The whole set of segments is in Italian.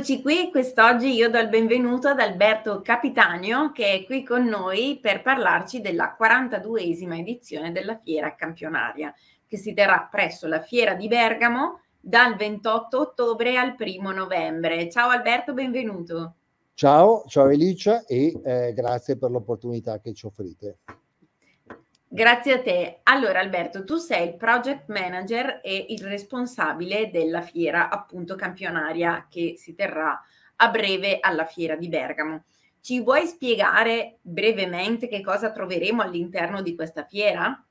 Eccoci qui, quest'oggi io do il benvenuto ad Alberto Capitanio che è qui con noi per parlarci della 42esima edizione della Fiera Campionaria che si terrà presso la Fiera di Bergamo dal 28 ottobre al 1 novembre. Ciao Alberto, benvenuto. Ciao, ciao Elicia e eh, grazie per l'opportunità che ci offrite. Grazie a te. Allora Alberto, tu sei il project manager e il responsabile della fiera appunto campionaria che si terrà a breve alla fiera di Bergamo. Ci vuoi spiegare brevemente che cosa troveremo all'interno di questa fiera?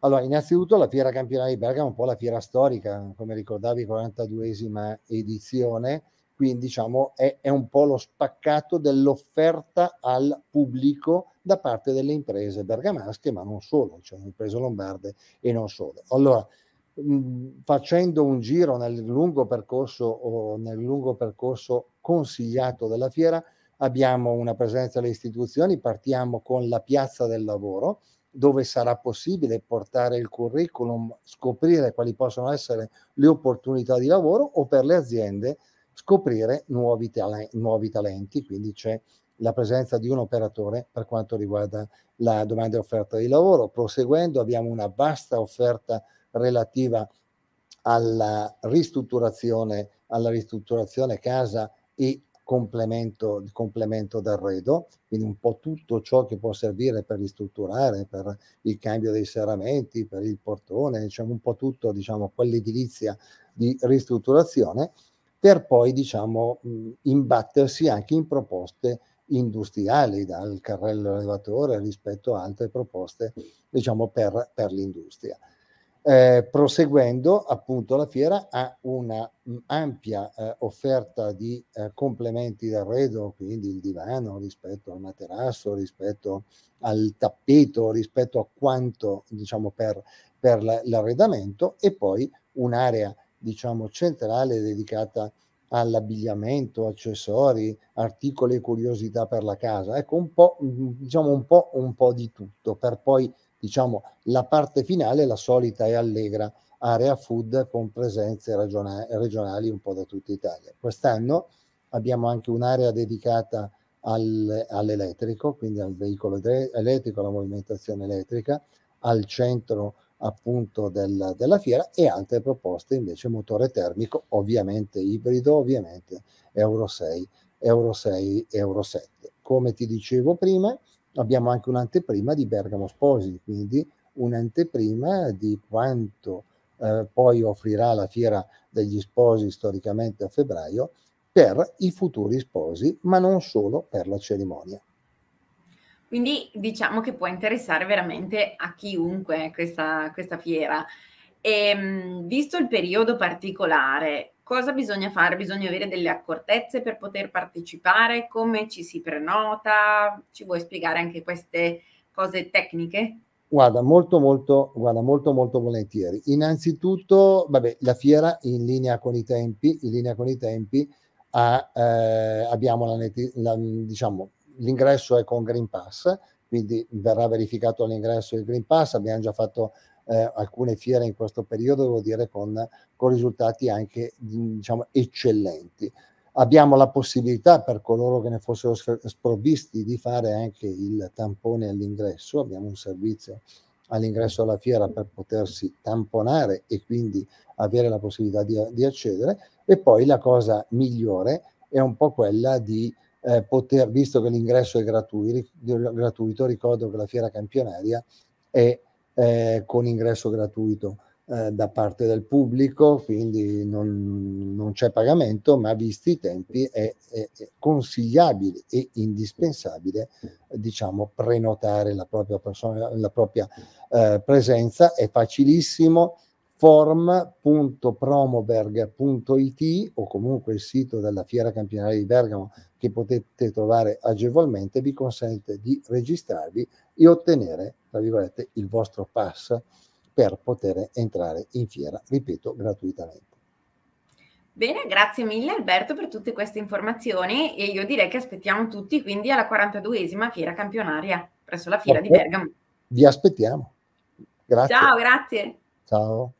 Allora, innanzitutto la fiera campionaria di Bergamo è un po' la fiera storica, come ricordavi, 42esima edizione, quindi diciamo è, è un po' lo spaccato dell'offerta al pubblico da parte delle imprese bergamasche, ma non solo, cioè le imprese lombarde e non solo. Allora, mh, mhmm, facendo un giro nel lungo percorso, o nel lungo percorso consigliato della fiera, abbiamo una presenza alle istituzioni, partiamo con la piazza del lavoro, dove sarà possibile portare il curriculum, scoprire quali possono essere le opportunità di lavoro o per le aziende scoprire nuovi, tale- nuovi talenti, quindi c'è la presenza di un operatore per quanto riguarda la domanda e offerta di lavoro. Proseguendo abbiamo una vasta offerta relativa alla ristrutturazione, alla ristrutturazione casa e complemento, complemento d'arredo, quindi un po' tutto ciò che può servire per ristrutturare, per il cambio dei serramenti, per il portone, diciamo un po' tutto, diciamo, quell'edilizia di ristrutturazione, per poi, diciamo, imbattersi anche in proposte industriali, dal carrello elevatore rispetto a altre proposte diciamo, per, per l'industria. Eh, proseguendo, appunto, la fiera ha un'ampia mm, eh, offerta di eh, complementi d'arredo, quindi il divano rispetto al materasso, rispetto al tappeto, rispetto a quanto diciamo, per, per l'arredamento, e poi un'area diciamo, centrale dedicata all'abbigliamento, accessori, articoli e curiosità per la casa. Ecco, un po', mm, mm, diciamo un po', un po' di tutto, per poi, diciamo, la parte finale, la solita e allegra area food con presenze regionali un po' da tutta Italia. Quest'anno abbiamo anche un'area dedicata al, all'elettrico, quindi al veicolo elettrico, alla movimentazione elettrica, al centro appunto del, della fiera e altre proposte invece motore termico ovviamente ibrido ovviamente Euro 6 Euro 6 Euro 7 come ti dicevo prima abbiamo anche un'anteprima di Bergamo Sposi quindi un'anteprima di quanto eh, poi offrirà la fiera degli sposi storicamente a febbraio per i futuri sposi ma non solo per la cerimonia quindi diciamo che può interessare veramente a chiunque questa, questa fiera. E, ehm, visto il periodo particolare, cosa bisogna fare? Bisogna avere delle accortezze per poter partecipare? Come ci si prenota? Ci vuoi spiegare anche queste cose tecniche? Guarda, molto, molto, guarda, molto, molto volentieri. Innanzitutto, vabbè, la fiera in linea con i tempi, in linea con i tempi, ha, eh, abbiamo la, la diciamo, l'ingresso è con Green Pass, quindi verrà verificato all'ingresso il Green Pass, abbiamo già fatto eh, alcune fiere in questo periodo, devo dire, con, con risultati anche mm, diciamo, eccellenti. Abbiamo la possibilità per coloro che ne fossero sprovvisti di fare anche il tampone all'ingresso, abbiamo un servizio all'ingresso alla fiera per potersi tamponare e quindi avere la possibilità di, di accedere. E poi la cosa migliore è un po' quella di eh, poter, visto che l'ingresso è gratuito, ricordo che la fiera campionaria è eh, con ingresso gratuito eh, da parte del pubblico, quindi non, non, c'è pagamento, ma visti i tempi è, è, è consigliabile e indispensabile diciamo, prenotare la propria, persona, la propria eh, presenza, è facilissimo form.promoberg.it o comunque il sito della Fiera Campionaria di Bergamo che potete trovare agevolmente vi consente di registrarvi e ottenere, tra virgolette, il vostro pass per poter entrare in fiera, ripeto, gratuitamente. Bene, grazie mille Alberto per tutte queste informazioni e io direi che aspettiamo tutti quindi alla 42esima Fiera Campionaria presso la Fiera okay. di Bergamo. Vi aspettiamo. Grazie. Ciao, grazie. Ciao.